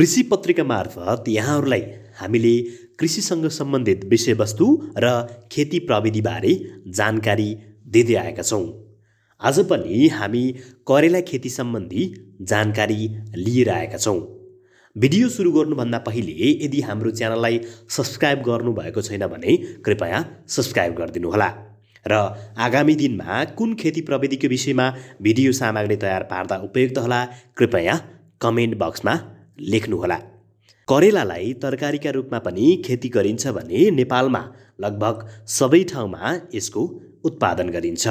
कृषि पत्रिका मार्फत यहाँहरूलाई हामीले कृषिसँग सम्बन्धित विषयवस्तु र खेती प्रविधिबारे जानकारी दिँदै आएका छौँ आज पनि हामी करेला खेती सम्बन्धी जानकारी लिएर आएका छौँ भिडियो सुरु गर्नुभन्दा पहिले यदि हाम्रो च्यानललाई सब्सक्राइब गर्नुभएको छैन भने कृपया सब्सक्राइब गरिदिनुहोला र आगामी दिनमा कुन खेती प्रविधिको विषयमा भिडियो सामग्री तयार पार्दा उपयुक्त होला कृपया कमेन्ट बक्समा लेख्नुहोला करेलालाई तरकारीका रूपमा पनि खेती गरिन्छ भने नेपालमा लगभग सबै ठाउँमा यसको उत्पादन गरिन्छ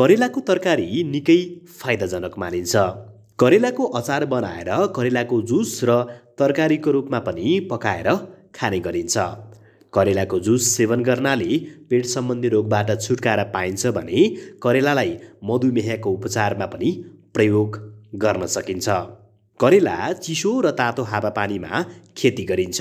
करेलाको तरकारी निकै फाइदाजनक मानिन्छ करेलाको अचार बनाएर करेलाको जुस र तरकारीको रूपमा पनि पकाएर खाने गरिन्छ करेलाको जुस सेवन गर्नाले पेट सम्बन्धी रोगबाट छुटकारा पाइन्छ भने करेलालाई मधुमेहको उपचारमा पनि प्रयोग गर्न सकिन्छ करेला चिसो र तातो हावापानीमा खेती गरिन्छ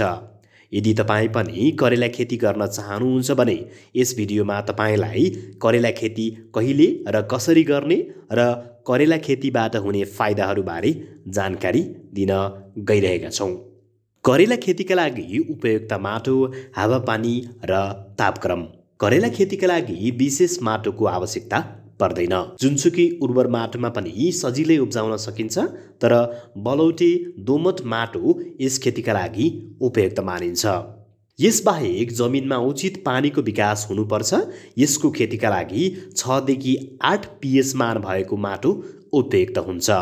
यदि तपाईँ पनि करेला खेती गर्न चाहनुहुन्छ भने यस भिडियोमा तपाईँलाई करेला खेती कहिले र कसरी गर्ने र करेला खेतीबाट हुने फाइदाहरूबारे जानकारी दिन गइरहेका छौँ करेला खेतीका लागि उपयुक्त माटो हावापानी र तापक्रम करेला खेतीका लागि विशेष माटोको आवश्यकता पर्दैन जुनसुकी उर्वर माटोमा पनि यी सजिलै उब्जाउन सकिन्छ तर बलौटे दोमट माटो यस खेतीका लागि उपयुक्त मानिन्छ यसबाहेक जमिनमा उचित पानीको विकास हुनुपर्छ यसको खेतीका लागि छदेखि आठ पिएच मान भएको माटो उपयुक्त हुन्छ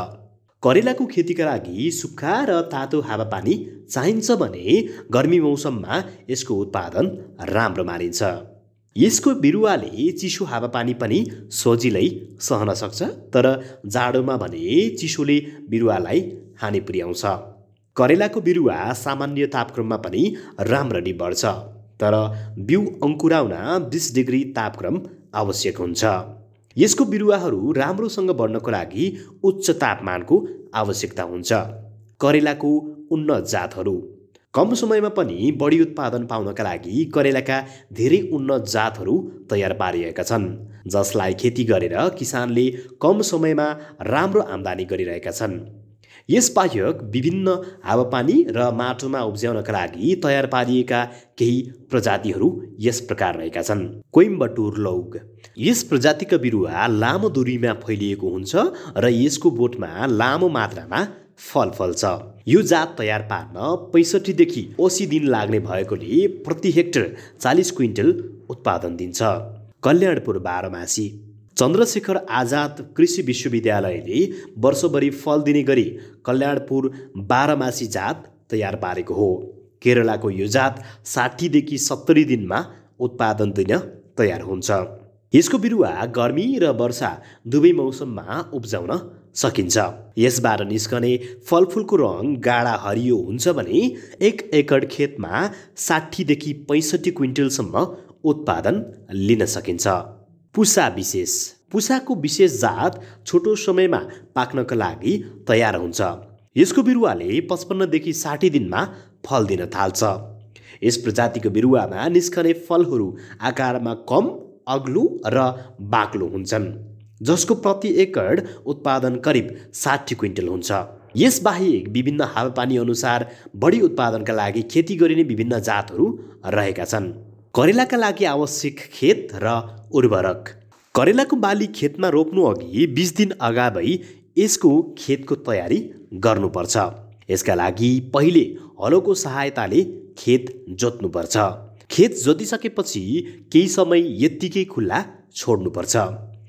करेलाको खेतीका लागि सुक्खा र तातो हावापानी चाहिन्छ भने गर्मी मौसममा यसको उत्पादन राम्रो मानिन्छ यसको बिरुवाले चिसो हावापानी पनि सजिलै सहन सक्छ तर जाडोमा भने चिसोले बिरुवालाई हानि पुर्याउँछ करेलाको बिरुवा सामान्य तापक्रममा पनि राम्ररी बढ्छ तर बिउ अङ्कुराउन बिस डिग्री तापक्रम आवश्यक हुन्छ यसको बिरुवाहरू राम्रोसँग बढ्नको लागि उच्च तापमानको आवश्यकता हुन्छ करेलाको उन्नत जातहरू कम समयमा पनि बढी उत्पादन पाउनका लागि करेलाका धेरै उन्नत जातहरू तयार पारिएका छन् जसलाई खेती गरेर किसानले कम समयमा राम्रो आम्दानी गरिरहेका छन् यस यसबाहेक विभिन्न हावापानी र माटोमा उब्जाउनका लागि तयार पारिएका केही प्रजातिहरू यस प्रकार रहेका छन् कोइम्बटुर लौग यस प्रजातिका बिरुवा लामो दूरीमा फैलिएको हुन्छ र यसको बोटमा लामो मात्रामा फल फल्छ यो जात तयार पार्न पैँसठीदेखि असी दिन लाग्ने भएकोले प्रति हेक्टर चालिस क्विन्टल उत्पादन दिन्छ कल्याणपुर बाह्रमासी चन्द्रशेखर आजाद कृषि विश्वविद्यालयले वर्षभरि फल दिने गरी कल्याणपुर बाह्रमासी जात तयार पारेको हो केरलाको यो जात साठीदेखि सत्तरी दिनमा उत्पादन दिन तयार हुन्छ यसको बिरुवा गर्मी र वर्षा दुवै मौसममा उब्जाउन सकिन्छ यसबाट निस्कने फलफुलको रङ गाढा हरियो हुन्छ भने एक एकड खेतमा साठीदेखि पैँसठी क्विन्टलसम्म उत्पादन लिन सकिन्छ पुसा विशेष पुसाको विशेष जात छोटो समयमा पाक्नका लागि तयार हुन्छ यसको बिरुवाले पचपन्नदेखि साठी दिनमा फल दिन थाल्छ यस प्रजातिको बिरुवामा निस्कने फलहरू आकारमा कम अग्लो र बाक्लो हुन्छन् जसको प्रति एकड उत्पादन करिब साठी क्विन्टल हुन्छ यसबाहेक विभिन्न हावापानी अनुसार बढी उत्पादनका लागि खेती गरिने विभिन्न जातहरू रहेका छन् करेलाका लागि आवश्यक खेत र उर्वरक करेलाको बाली खेतमा रोप्नु अघि बिस दिन अगावै यसको खेतको तयारी गर्नुपर्छ यसका लागि पहिले हलोको सहायताले खेत जोत्नुपर्छ खेत जोतिसकेपछि केही समय यत्तिकै खुल्ला छोड्नुपर्छ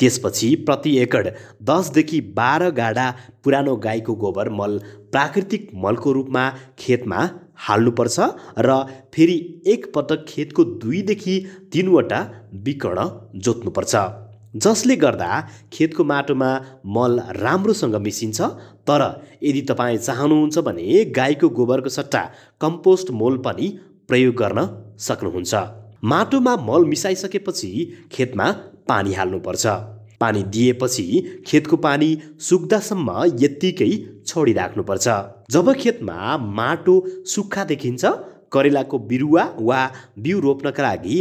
त्यसपछि प्रति एकड दसदेखि बाह्र गाडा पुरानो गाईको गोबर मल प्राकृतिक मलको रूपमा खेतमा हाल्नुपर्छ र फेरि एकपटक खेतको दुईदेखि तिनवटा विकर्ण जोत्नुपर्छ जसले गर्दा खेतको माटोमा मल राम्रोसँग मिसिन्छ तर यदि तपाईँ चाहनुहुन्छ भने गाईको गोबरको सट्टा कम्पोस्ट मल पनि प्रयोग गर्न सक्नुहुन्छ माटोमा मल मिसाइसकेपछि खेतमा पानी हाल्नुपर्छ पानी दिएपछि खेतको पानी सुक्दासम्म यत्तिकै छोडिराख्नुपर्छ जब खेतमा माटो सुक्खा देखिन्छ करेलाको बिरुवा वा बिउ रोप्नका लागि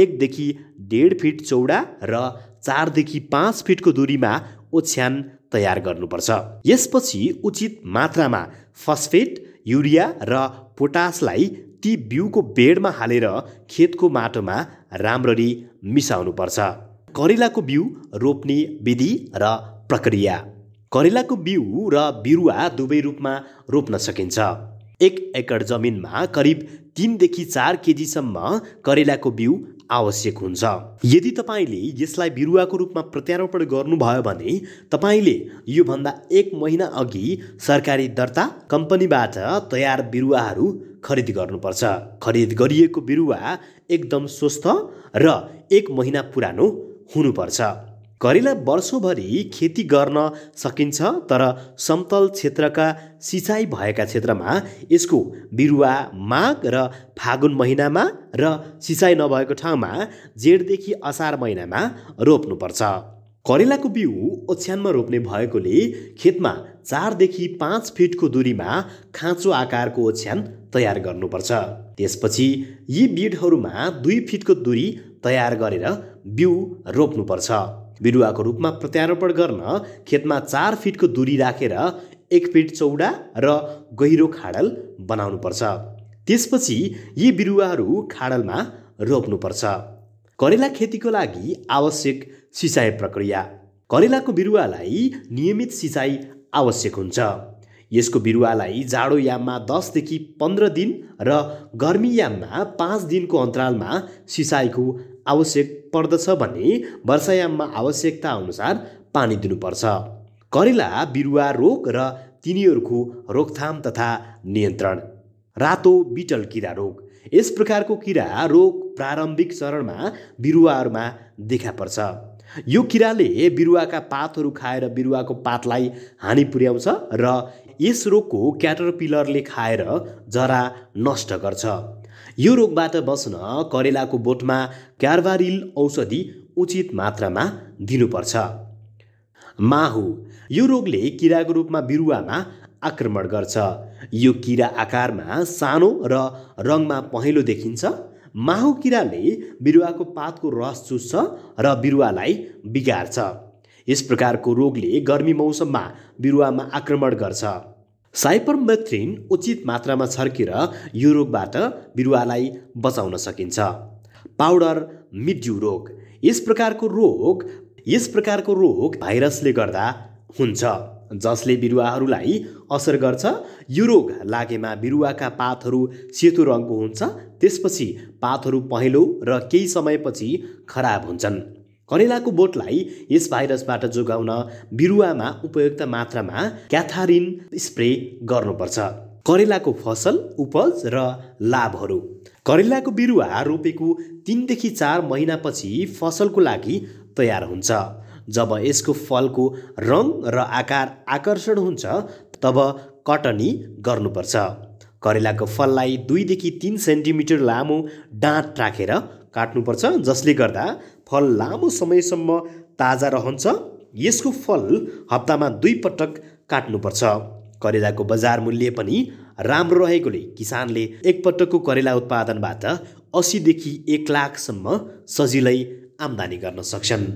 एकदेखि डेढ फिट चौडा र चारदेखि पाँच फिटको दूरीमा ओछ्यान तयार गर्नुपर्छ यसपछि उचित मात्रामा फस्फेट युरिया र पोटासलाई ती बिउको बेडमा हालेर खेतको माटोमा राम्ररी मिसाउनुपर्छ करेलाको बिउ रोप्ने विधि र प्रक्रिया करेलाको बिउ र बिरुवा दुवै रूपमा रोप्न सकिन्छ एक एकड जमिनमा करिब तिनदेखि चार केजीसम्म करेलाको बिउ आवश्यक हुन्छ यदि तपाईँले यसलाई बिरुवाको रूपमा प्रत्यारोपण गर्नुभयो भने तपाईँले योभन्दा एक महिना अघि सरकारी दर्ता कम्पनीबाट तयार बिरुवाहरू खरिद गर्नुपर्छ खरिद गरिएको बिरुवा एकदम स्वस्थ र एक महिना पुरानो हुनुपर्छ करेला वर्षभरि खेती गर्न सकिन्छ तर समतल क्षेत्रका सिँचाइ भएका क्षेत्रमा यसको बिरुवा माघ र फागुन महिनामा र सिँचाइ नभएको ठाउँमा जेठदेखि असार महिनामा रोप्नुपर्छ करेलाको बिउ ओछ्यानमा रोप्ने भएकोले खेतमा चारदेखि पाँच फिटको दूरीमा खाँचो आकारको ओछ्यान तयार गर्नुपर्छ त्यसपछि यी बिडहरूमा दुई फिटको दूरी तयार गरेर बिउ रोप्नुपर्छ बिरुवाको रूपमा प्रत्यारोपण गर्न खेतमा चार फिटको दूरी राखेर रा, एक फिट चौडा र गहिरो खाडल बनाउनुपर्छ त्यसपछि यी बिरुवाहरू खाडलमा रोप्नुपर्छ करेला खेतीको लागि आवश्यक सिँचाइ प्रक्रिया करेलाको बिरुवालाई नियमित सिँचाइ आवश्यक हुन्छ यसको बिरुवालाई जाडो याममा दसदेखि पन्ध्र दिन र गर्मी याममा पाँच दिनको अन्तरालमा सिसाइको आवश्यक पर्दछ भने वर्षायाममा आवश्यकता अनुसार पानी दिनुपर्छ करेला बिरुवा रोग र तिनीहरूको रोकथाम तथा नियन्त्रण रातो बिटल किरा रोग यस प्रकारको किरा रोग प्रारम्भिक चरणमा बिरुवाहरूमा देखा पर्छ यो किराले बिरुवाका पातहरू खाएर बिरुवाको पातलाई हानि पुर्याउँछ र यस रोगको क्याटरपिलरले खाएर जरा नष्ट गर्छ यो रोगबाट बस्न करेलाको बोटमा क्यारबारिल औषधि उचित मात्रामा दिनुपर्छ माहु यो रोगले किराको रूपमा बिरुवामा आक्रमण गर्छ यो किरा आकारमा सानो र रङमा पहेँलो देखिन्छ माहु किराले बिरुवाको पातको रस चुस्छ र बिरुवालाई बिगार्छ यस प्रकारको रोगले गर्मी मौसममा बिरुवामा आक्रमण गर्छ साइपरमेथ्रिन उचित मात्रामा छर्किएर यो रोगबाट बिरुवालाई बचाउन सकिन्छ पाउडर मिड्यु रोग यस प्रकारको रोग यस प्रकारको रोग भाइरसले गर्दा हुन्छ जसले बिरुवाहरूलाई असर गर्छ यो रोग लागेमा बिरुवाका पातहरू सेतो रङको हुन्छ त्यसपछि पातहरू पहेँलो र केही समयपछि खराब हुन्छन् करेलाको बोटलाई यस भाइरसबाट जोगाउन बिरुवामा उपयुक्त मात्रामा क्याथारिन स्प्रे गर्नुपर्छ करेलाको फसल उपज र लाभहरू करेलाको बिरुवा रोपेको तिनदेखि चार महिनापछि फसलको लागि तयार हुन्छ जब यसको फलको रङ र आकार आकर्षण हुन्छ तब कटनी गर्नुपर्छ करेलाको फललाई दुईदेखि तिन सेन्टिमिटर लामो डाँट राखेर रा काट्नुपर्छ जसले गर्दा फल लामो समयसम्म ताजा रहन्छ यसको फल हप्तामा दुई पटक काट्नुपर्छ करेलाको बजार मूल्य पनि राम्रो रहेकोले किसानले एकपटकको करेला उत्पादनबाट असीदेखि एक लाखसम्म सजिलै आम्दानी गर्न सक्छन्